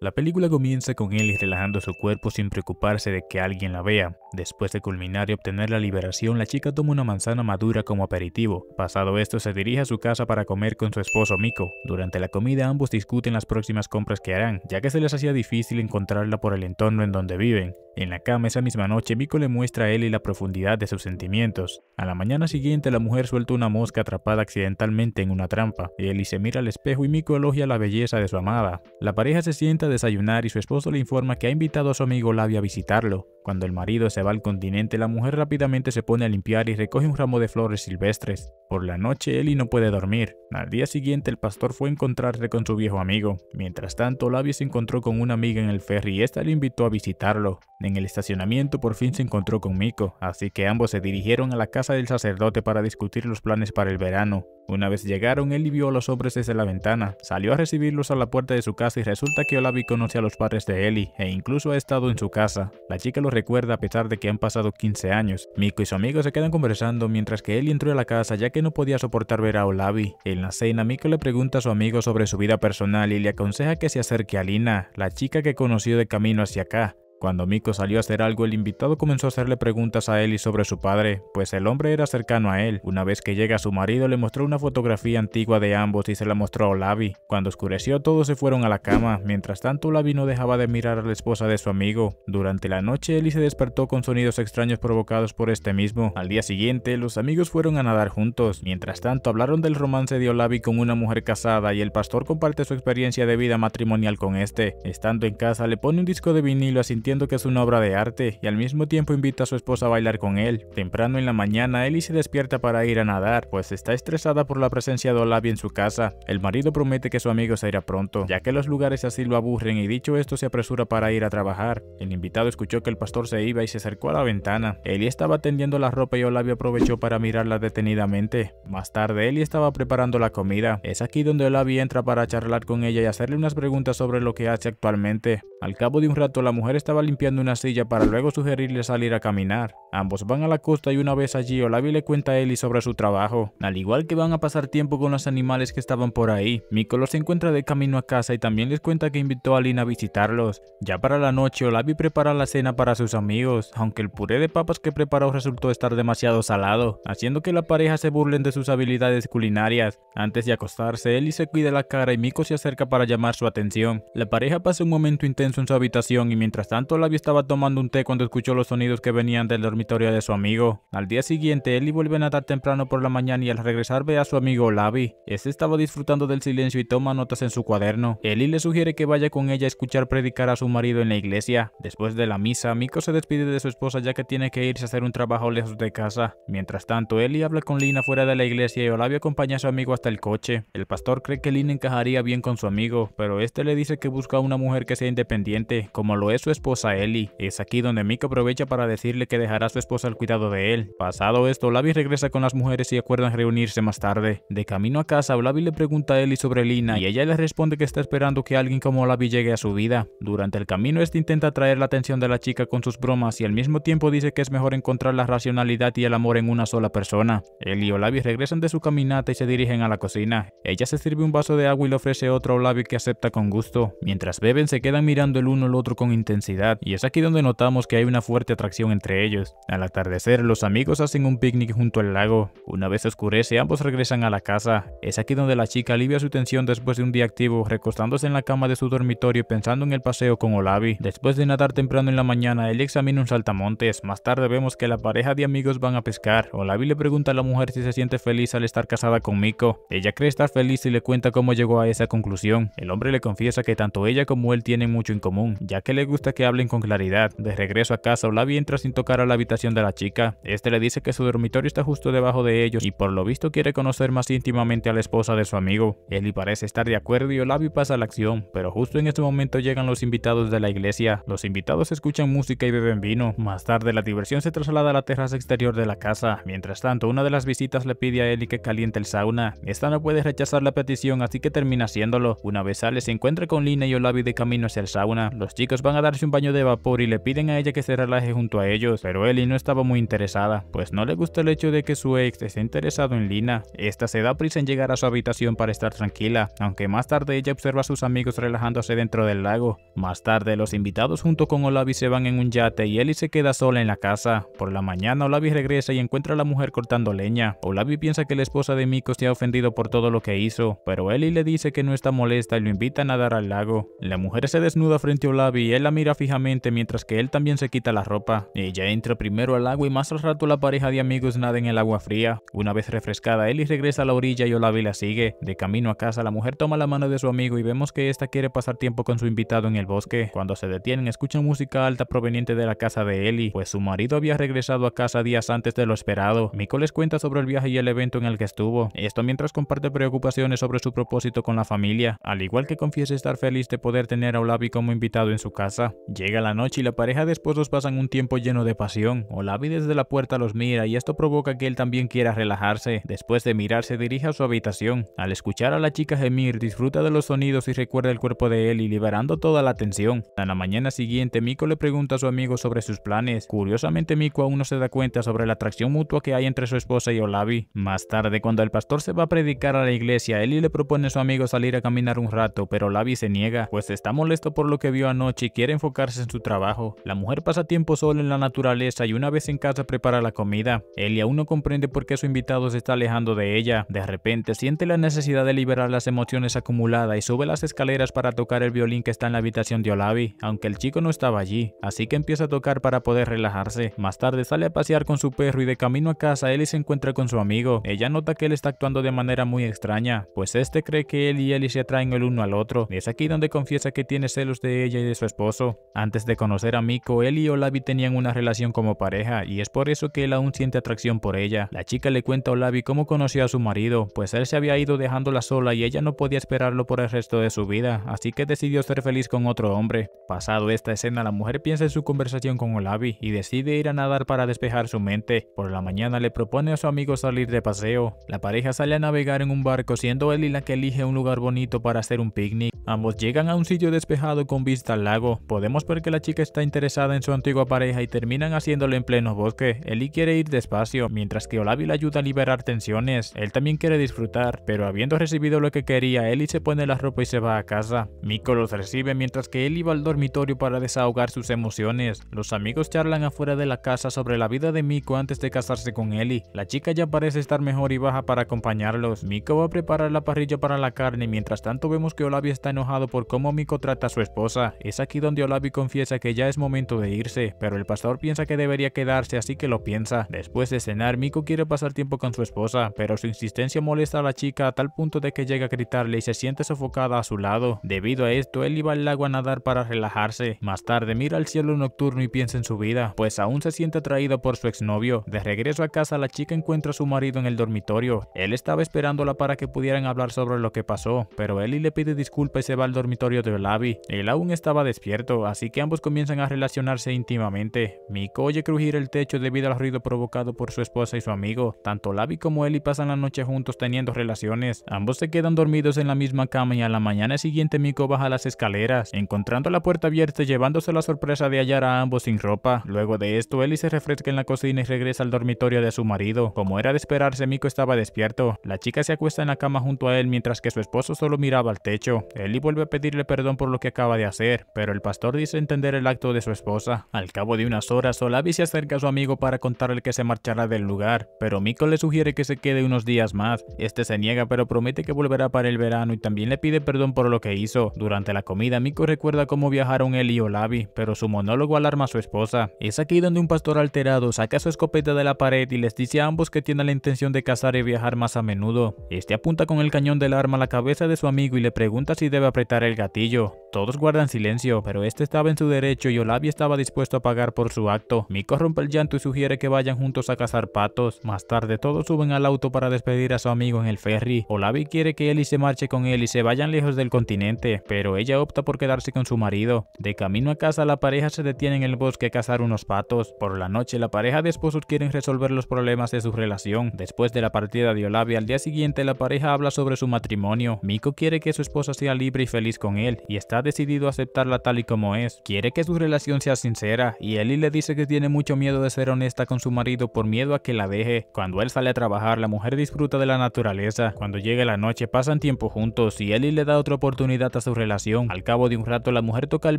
La película comienza con Ellie relajando su cuerpo sin preocuparse de que alguien la vea. Después de culminar y obtener la liberación, la chica toma una manzana madura como aperitivo. Pasado esto, se dirige a su casa para comer con su esposo Miko. Durante la comida, ambos discuten las próximas compras que harán, ya que se les hacía difícil encontrarla por el entorno en donde viven. En la cama esa misma noche, Miko le muestra a Ellie la profundidad de sus sentimientos. A la mañana siguiente, la mujer suelta una mosca atrapada accidentalmente en una trampa. Ellie se mira al espejo y Miko elogia la belleza de su amada. La pareja se sienta desayunar y su esposo le informa que ha invitado a su amigo Labia a visitarlo. Cuando el marido se va al continente, la mujer rápidamente se pone a limpiar y recoge un ramo de flores silvestres. Por la noche, Eli no puede dormir. Al día siguiente, el pastor fue a encontrarse con su viejo amigo. Mientras tanto, Olavi se encontró con una amiga en el ferry y esta le invitó a visitarlo. En el estacionamiento, por fin se encontró con Miko, así que ambos se dirigieron a la casa del sacerdote para discutir los planes para el verano. Una vez llegaron, Eli vio a los hombres desde la ventana, salió a recibirlos a la puerta de su casa y resulta que Olavi conoce a los padres de Eli e incluso ha estado en su casa. La chica los recuerda a pesar de que han pasado 15 años. Miko y su amigo se quedan conversando mientras que él entró a la casa ya que no podía soportar ver a Olavi. En la cena, Miko le pregunta a su amigo sobre su vida personal y le aconseja que se acerque a Lina, la chica que conoció de camino hacia acá. Cuando Miko salió a hacer algo, el invitado comenzó a hacerle preguntas a Ellie sobre su padre, pues el hombre era cercano a él. Una vez que llega su marido, le mostró una fotografía antigua de ambos y se la mostró a Olavi. Cuando oscureció, todos se fueron a la cama. Mientras tanto, Olavi no dejaba de mirar a la esposa de su amigo. Durante la noche, Ellie se despertó con sonidos extraños provocados por este mismo. Al día siguiente, los amigos fueron a nadar juntos. Mientras tanto, hablaron del romance de Olavi con una mujer casada y el pastor comparte su experiencia de vida matrimonial con este. Estando en casa, le pone un disco de vinilo a sentir que es una obra de arte, y al mismo tiempo invita a su esposa a bailar con él. Temprano en la mañana, Ellie se despierta para ir a nadar, pues está estresada por la presencia de Olavi en su casa. El marido promete que su amigo se irá pronto, ya que los lugares así lo aburren y dicho esto se apresura para ir a trabajar. El invitado escuchó que el pastor se iba y se acercó a la ventana. Ellie estaba atendiendo la ropa y Olavi aprovechó para mirarla detenidamente. Más tarde, Ellie estaba preparando la comida. Es aquí donde Olavi entra para charlar con ella y hacerle unas preguntas sobre lo que hace actualmente. Al cabo de un rato, la mujer estaba limpiando una silla para luego sugerirle salir a caminar. Ambos van a la costa y una vez allí Olavi le cuenta a Ellie sobre su trabajo, al igual que van a pasar tiempo con los animales que estaban por ahí. Miko los encuentra de camino a casa y también les cuenta que invitó a Lina a visitarlos. Ya para la noche Olavi prepara la cena para sus amigos, aunque el puré de papas que preparó resultó estar demasiado salado, haciendo que la pareja se burlen de sus habilidades culinarias. Antes de acostarse, Ellie se cuida la cara y Miko se acerca para llamar su atención. La pareja pasa un momento intenso en su habitación y mientras tanto Olavi estaba tomando un té cuando escuchó los sonidos que venían del dormitorio de su amigo. Al día siguiente, Ellie vuelve a nadar temprano por la mañana y al regresar ve a su amigo Olavi. Este estaba disfrutando del silencio y toma notas en su cuaderno. Ellie le sugiere que vaya con ella a escuchar predicar a su marido en la iglesia. Después de la misa, Miko se despide de su esposa ya que tiene que irse a hacer un trabajo lejos de casa. Mientras tanto, Ellie habla con Lina fuera de la iglesia y Olavi acompaña a su amigo hasta el coche. El pastor cree que Lina encajaría bien con su amigo, pero este le dice que busca una mujer que sea independiente, como lo es su esposa a Ellie. Es aquí donde Mick aprovecha para decirle que dejará a su esposa al cuidado de él. Pasado esto, Olavi regresa con las mujeres y acuerdan reunirse más tarde. De camino a casa, Olavi le pregunta a Ellie sobre Lina y ella le responde que está esperando que alguien como Olavi llegue a su vida. Durante el camino, este intenta atraer la atención de la chica con sus bromas y al mismo tiempo dice que es mejor encontrar la racionalidad y el amor en una sola persona. Ellie y Olavi regresan de su caminata y se dirigen a la cocina. Ella se sirve un vaso de agua y le ofrece otro a Olavi que acepta con gusto. Mientras beben, se quedan mirando el uno al otro con intensidad y es aquí donde notamos que hay una fuerte atracción entre ellos. Al atardecer, los amigos hacen un picnic junto al lago. Una vez oscurece, ambos regresan a la casa. Es aquí donde la chica alivia su tensión después de un día activo, recostándose en la cama de su dormitorio pensando en el paseo con Olavi. Después de nadar temprano en la mañana, él examina un saltamontes. Más tarde vemos que la pareja de amigos van a pescar. Olavi le pregunta a la mujer si se siente feliz al estar casada con Miko. Ella cree estar feliz y le cuenta cómo llegó a esa conclusión. El hombre le confiesa que tanto ella como él tienen mucho en común, ya que le gusta que hable con claridad. De regreso a casa, Olavi entra sin tocar a la habitación de la chica. Este le dice que su dormitorio está justo debajo de ellos y por lo visto quiere conocer más íntimamente a la esposa de su amigo. Eli parece estar de acuerdo y Olavi pasa a la acción, pero justo en este momento llegan los invitados de la iglesia. Los invitados escuchan música y beben vino. Más tarde la diversión se traslada a la terraza exterior de la casa. Mientras tanto, una de las visitas le pide a Eli que caliente el sauna. Esta no puede rechazar la petición, así que termina haciéndolo. Una vez sale, se encuentra con Lina y Olavi de camino hacia el sauna. Los chicos van a darse un baño de vapor y le piden a ella que se relaje junto a ellos, pero Ellie no estaba muy interesada, pues no le gusta el hecho de que su ex esté interesado en Lina. Esta se da prisa en llegar a su habitación para estar tranquila, aunque más tarde ella observa a sus amigos relajándose dentro del lago. Más tarde, los invitados junto con Olavi se van en un yate y Ellie se queda sola en la casa. Por la mañana, Olavi regresa y encuentra a la mujer cortando leña. Olavi piensa que la esposa de Miko se ha ofendido por todo lo que hizo, pero Ellie le dice que no está molesta y lo invita a nadar al lago. La mujer se desnuda frente a Olavi y él la mira fijamente mientras que él también se quita la ropa. Ella entra primero al agua y más al rato la pareja de amigos nadan en el agua fría. Una vez refrescada, Ellie regresa a la orilla y Olavi la sigue. De camino a casa, la mujer toma la mano de su amigo y vemos que ésta quiere pasar tiempo con su invitado en el bosque. Cuando se detienen, escuchan música alta proveniente de la casa de Ellie, pues su marido había regresado a casa días antes de lo esperado. Miko les cuenta sobre el viaje y el evento en el que estuvo. Esto mientras comparte preocupaciones sobre su propósito con la familia, al igual que confiesa estar feliz de poder tener a Olavi como invitado en su casa. Llega la noche y la pareja después los pasan un tiempo lleno de pasión. Olavi desde la puerta los mira y esto provoca que él también quiera relajarse. Después de mirar se dirige a su habitación. Al escuchar a la chica gemir disfruta de los sonidos y recuerda el cuerpo de él y liberando toda la tensión. A la mañana siguiente Miko le pregunta a su amigo sobre sus planes. Curiosamente Miko aún no se da cuenta sobre la atracción mutua que hay entre su esposa y Olavi. Más tarde cuando el pastor se va a predicar a la iglesia Eli le propone a su amigo salir a caminar un rato pero Olavi se niega pues está molesto por lo que vio anoche y quiere enfocar en su trabajo. La mujer pasa tiempo sola en la naturaleza y una vez en casa prepara la comida. Ellie aún no comprende por qué su invitado se está alejando de ella. De repente siente la necesidad de liberar las emociones acumuladas y sube las escaleras para tocar el violín que está en la habitación de Olavi, aunque el chico no estaba allí, así que empieza a tocar para poder relajarse. Más tarde sale a pasear con su perro y de camino a casa Ellie se encuentra con su amigo. Ella nota que él está actuando de manera muy extraña, pues este cree que él y Ellie se atraen el uno al otro. Es aquí donde confiesa que tiene celos de ella y de su esposo. Antes de conocer a Miko, él y Olavi tenían una relación como pareja y es por eso que él aún siente atracción por ella. La chica le cuenta a Olavi cómo conoció a su marido, pues él se había ido dejándola sola y ella no podía esperarlo por el resto de su vida, así que decidió ser feliz con otro hombre. Pasado esta escena, la mujer piensa en su conversación con Olavi y decide ir a nadar para despejar su mente. Por la mañana le propone a su amigo salir de paseo. La pareja sale a navegar en un barco siendo él y la que elige un lugar bonito para hacer un picnic. Ambos llegan a un sitio despejado con vista al lago. Podemos ver que la chica está interesada en su antigua pareja y terminan haciéndolo en pleno bosque. Eli quiere ir despacio, mientras que Olavi le ayuda a liberar tensiones. Él también quiere disfrutar, pero habiendo recibido lo que quería, Eli se pone la ropa y se va a casa. Miko los recibe mientras que Eli va al dormitorio para desahogar sus emociones. Los amigos charlan afuera de la casa sobre la vida de Miko antes de casarse con Eli. La chica ya parece estar mejor y baja para acompañarlos. Miko va a preparar la parrilla para la carne, mientras tanto vemos que Olavi está en enojado por cómo Miko trata a su esposa. Es aquí donde Olavi confiesa que ya es momento de irse, pero el pastor piensa que debería quedarse así que lo piensa. Después de cenar, Miko quiere pasar tiempo con su esposa, pero su insistencia molesta a la chica a tal punto de que llega a gritarle y se siente sofocada a su lado. Debido a esto, él iba al lago a nadar para relajarse. Más tarde mira al cielo nocturno y piensa en su vida, pues aún se siente atraído por su exnovio. De regreso a casa, la chica encuentra a su marido en el dormitorio. Él estaba esperándola para que pudieran hablar sobre lo que pasó, pero Ellie le pide disculpas se va al dormitorio de Olavi. Él aún estaba despierto, así que ambos comienzan a relacionarse íntimamente. Miko oye crujir el techo debido al ruido provocado por su esposa y su amigo. Tanto Olavi como Eli pasan la noche juntos teniendo relaciones. Ambos se quedan dormidos en la misma cama y a la mañana siguiente Miko baja las escaleras, encontrando la puerta abierta y llevándose la sorpresa de hallar a ambos sin ropa. Luego de esto, Eli se refresca en la cocina y regresa al dormitorio de su marido. Como era de esperarse, Miko estaba despierto. La chica se acuesta en la cama junto a él mientras que su esposo solo miraba al techo. Eli vuelve a pedirle perdón por lo que acaba de hacer, pero el pastor dice entender el acto de su esposa. Al cabo de unas horas, Olavi se acerca a su amigo para contarle que se marchará del lugar, pero Miko le sugiere que se quede unos días más. Este se niega pero promete que volverá para el verano y también le pide perdón por lo que hizo. Durante la comida, Miko recuerda cómo viajaron él y Olavi, pero su monólogo alarma a su esposa. Es aquí donde un pastor alterado saca su escopeta de la pared y les dice a ambos que tienen la intención de cazar y viajar más a menudo. Este apunta con el cañón del arma a la cabeza de su amigo y le pregunta si debe debe apretar el gatillo. Todos guardan silencio, pero este estaba en su derecho y Olavi estaba dispuesto a pagar por su acto. Miko rompe el llanto y sugiere que vayan juntos a cazar patos. Más tarde todos suben al auto para despedir a su amigo en el ferry. Olavi quiere que y se marche con él y se vayan lejos del continente, pero ella opta por quedarse con su marido. De camino a casa la pareja se detiene en el bosque a cazar unos patos. Por la noche la pareja de esposos quieren resolver los problemas de su relación. Después de la partida de Olavi, al día siguiente la pareja habla sobre su matrimonio. Miko quiere que su esposa sea libre y feliz con él y está decidido a aceptarla tal y como es. Quiere que su relación sea sincera y Ellie le dice que tiene mucho miedo de ser honesta con su marido por miedo a que la deje. Cuando él sale a trabajar, la mujer disfruta de la naturaleza. Cuando llega la noche pasan tiempo juntos y Ellie le da otra oportunidad a su relación. Al cabo de un rato la mujer toca el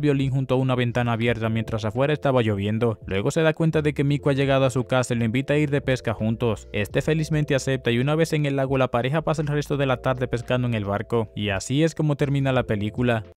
violín junto a una ventana abierta mientras afuera estaba lloviendo. Luego se da cuenta de que Miko ha llegado a su casa y lo invita a ir de pesca juntos. Este felizmente acepta y una vez en el lago la pareja pasa el resto de la tarde pescando en el barco. Y así es como termina termina la película